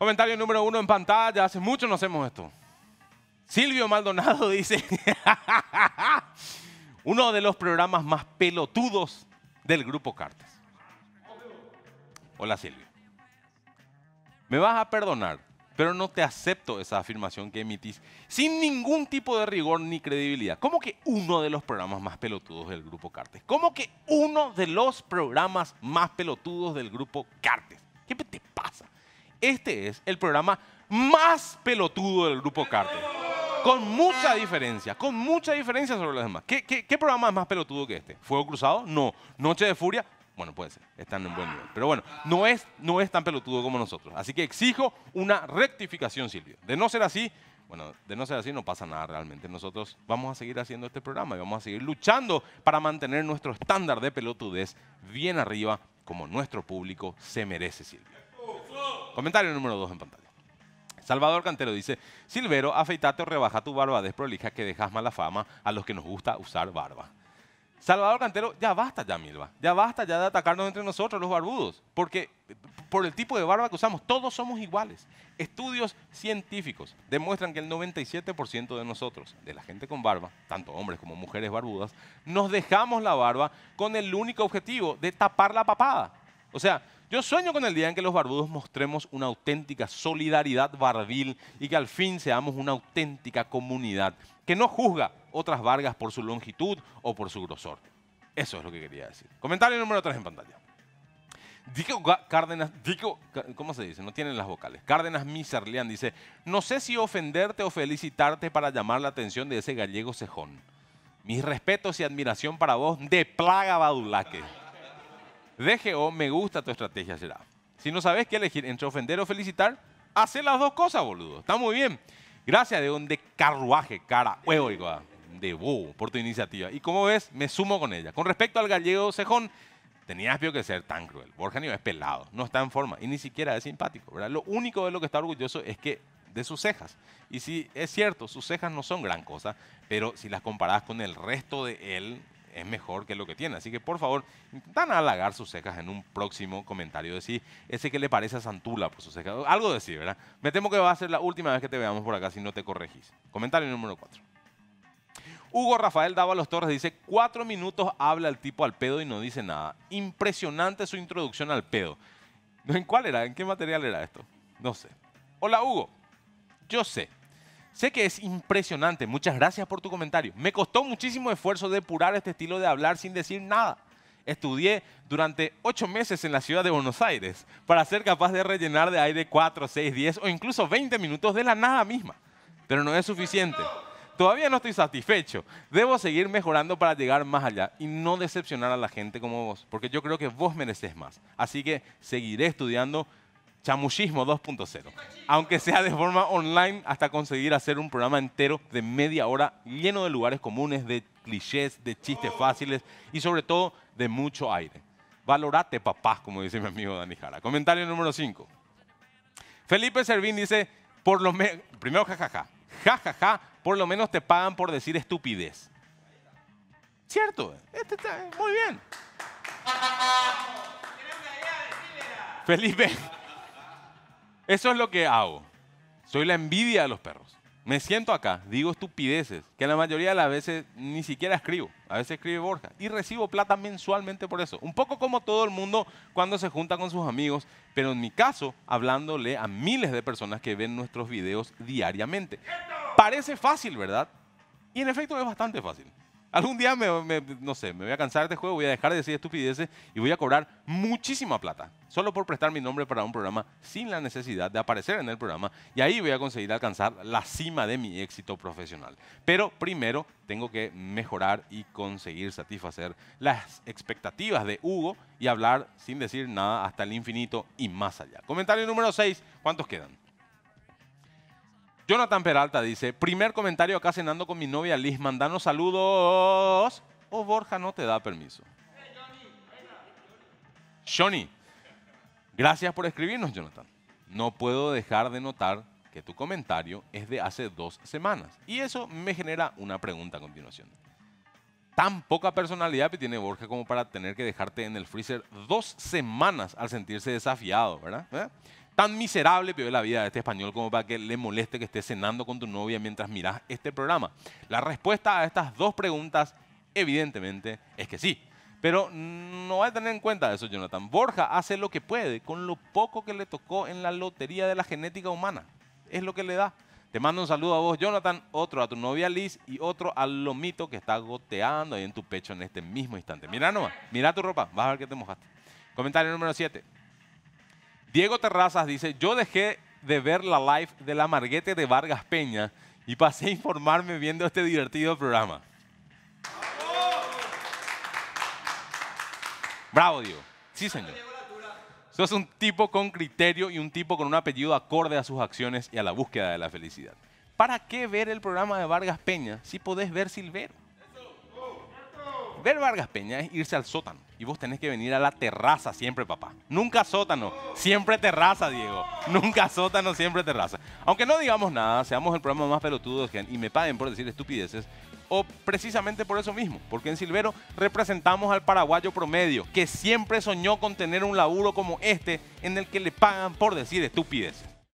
Comentario número uno en pantalla, hace mucho no hacemos esto. Silvio Maldonado dice, uno de los programas más pelotudos del grupo Cartes. Hola Silvio. Me vas a perdonar, pero no te acepto esa afirmación que emitís sin ningún tipo de rigor ni credibilidad. ¿Cómo que uno de los programas más pelotudos del grupo Cartes? ¿Cómo que uno de los programas más pelotudos del grupo Cartes? Este es el programa más pelotudo del grupo Carter. Con mucha diferencia, con mucha diferencia sobre los demás. ¿Qué, programa es más pelotudo que este? ¿Fuego Cruzado? No. ¿Noche de Furia? Bueno, puede ser, están en buen nivel. Pero bueno, no es, no es tan pelotudo como nosotros. Así que exijo una rectificación, Silvio. De no ser así, bueno, de no ser así no pasa nada realmente. Nosotros vamos a seguir haciendo este programa y vamos a seguir luchando para mantener nuestro estándar de pelotudez bien arriba como nuestro público se merece, Silvio. Comentario número 2 en pantalla. Salvador Cantero dice, Silvero, afeitate o rebaja tu barba desprolija que dejas mala fama a los que nos gusta usar barba. Salvador Cantero, ya basta ya, Milva. Ya basta ya de atacarnos entre nosotros, los barbudos. Porque por el tipo de barba que usamos, todos somos iguales. Estudios científicos demuestran que el 97% de nosotros, de la gente con barba, tanto hombres como mujeres barbudas, nos dejamos la barba con el único objetivo de tapar la papada. O sea, yo sueño con el día en que los barbudos mostremos una auténtica solidaridad barbil y que al fin seamos una auténtica comunidad que no juzga otras vargas por su longitud o por su grosor. Eso es lo que quería decir. Comentario número 3 en pantalla. Dico Cárdenas, Dico, ¿cómo se dice? No tienen las vocales. Cárdenas Miserlian dice, no sé si ofenderte o felicitarte para llamar la atención de ese gallego cejón. Mis respetos y admiración para vos de plaga badulaque. DGO, me gusta tu estrategia, será. Si no sabes qué elegir entre ofender o felicitar, hace las dos cosas, boludo. Está muy bien. Gracias de donde carruaje, cara, huevo, ah, de bobo, por tu iniciativa. Y como ves, me sumo con ella. Con respecto al gallego cejón, tenías que ser tan cruel. Borja ni es pelado, no está en forma y ni siquiera es simpático, ¿verdad? Lo único de lo que está orgulloso es que de sus cejas. Y sí, es cierto, sus cejas no son gran cosa, pero si las comparás con el resto de él, es mejor que lo que tiene. Así que por favor, intentan halagar sus cejas en un próximo comentario. Decir ese que le parece a Santula por sus cejas. Algo decir, ¿verdad? Me temo que va a ser la última vez que te veamos por acá si no te corregís. Comentario número 4. Hugo Rafael Los Torres dice, cuatro minutos habla el tipo al pedo y no dice nada. Impresionante su introducción al pedo. ¿En cuál era? ¿En qué material era esto? No sé. Hola Hugo, yo sé, Sé que es impresionante, muchas gracias por tu comentario. Me costó muchísimo esfuerzo depurar este estilo de hablar sin decir nada. Estudié durante ocho meses en la ciudad de Buenos Aires para ser capaz de rellenar de aire 4, seis, diez o incluso veinte minutos de la nada misma. Pero no es suficiente. Todavía no estoy satisfecho. Debo seguir mejorando para llegar más allá y no decepcionar a la gente como vos, porque yo creo que vos mereces más. Así que seguiré estudiando Chamuchismo 2.0. Aunque sea de forma online, hasta conseguir hacer un programa entero de media hora lleno de lugares comunes, de clichés, de chistes fáciles y sobre todo de mucho aire. Valorate, papás, como dice mi amigo Dani Jara. Comentario número 5. Felipe Servín dice, por lo menos, primero jajaja, jajaja, por lo menos te pagan por decir estupidez. Cierto, este muy bien. Felipe, eso es lo que hago. Soy la envidia de los perros. Me siento acá, digo estupideces, que la mayoría de las veces ni siquiera escribo. A veces escribe Borja. Y recibo plata mensualmente por eso. Un poco como todo el mundo cuando se junta con sus amigos, pero en mi caso, hablándole a miles de personas que ven nuestros videos diariamente. Parece fácil, ¿verdad? Y en efecto es bastante fácil. Algún día, me, no sé, me voy a cansar de juego, voy a dejar de decir estupideces y voy a cobrar muchísima plata. Solo por prestar mi nombre para un programa sin la necesidad de aparecer en el programa. Y ahí voy a conseguir alcanzar la cima de mi éxito profesional. Pero primero tengo que mejorar y conseguir satisfacer las expectativas de Hugo y hablar sin decir nada hasta el infinito y más allá. Comentario número 6. ¿Cuántos quedan? Jonathan Peralta dice, primer comentario acá cenando con mi novia Liz, mandanos saludos. O Borja no te da permiso. Johnny, gracias por escribirnos, Jonathan. No puedo dejar de notar que tu comentario es de hace dos semanas. Y eso me genera una pregunta a continuación. Tan poca personalidad que tiene Borja como para tener que dejarte en el freezer dos semanas al sentirse desafiado, ¿verdad? ¿Eh? Tan miserable vive la vida de este español como para que le moleste que esté cenando con tu novia mientras miras este programa. La respuesta a estas dos preguntas, evidentemente, es que sí. Pero no hay a tener en cuenta eso, Jonathan. Borja hace lo que puede con lo poco que le tocó en la lotería de la genética humana. Es lo que le da. Te mando un saludo a vos, Jonathan, otro a tu novia Liz y otro al lomito que está goteando ahí en tu pecho en este mismo instante. Mira nomás, mira tu ropa, vas a ver que te mojaste. Comentario número 7. Diego Terrazas dice, yo dejé de ver la live de la Marguete de Vargas Peña y pasé a informarme viendo este divertido programa. Bravo, Diego. Sí, señor. Sos un tipo con criterio y un tipo con un apellido acorde a sus acciones y a la búsqueda de la felicidad. ¿Para qué ver el programa de Vargas Peña si podés ver Silvero? Ver Vargas Peña es irse al sótano. Y vos tenés que venir a la terraza siempre, papá. Nunca sótano, siempre terraza, Diego. Nunca sótano, siempre terraza. Aunque no digamos nada, seamos el programa más pelotudo y me paguen por decir estupideces, o precisamente por eso mismo, porque en Silvero representamos al paraguayo promedio, que siempre soñó con tener un laburo como este en el que le pagan por decir estupideces.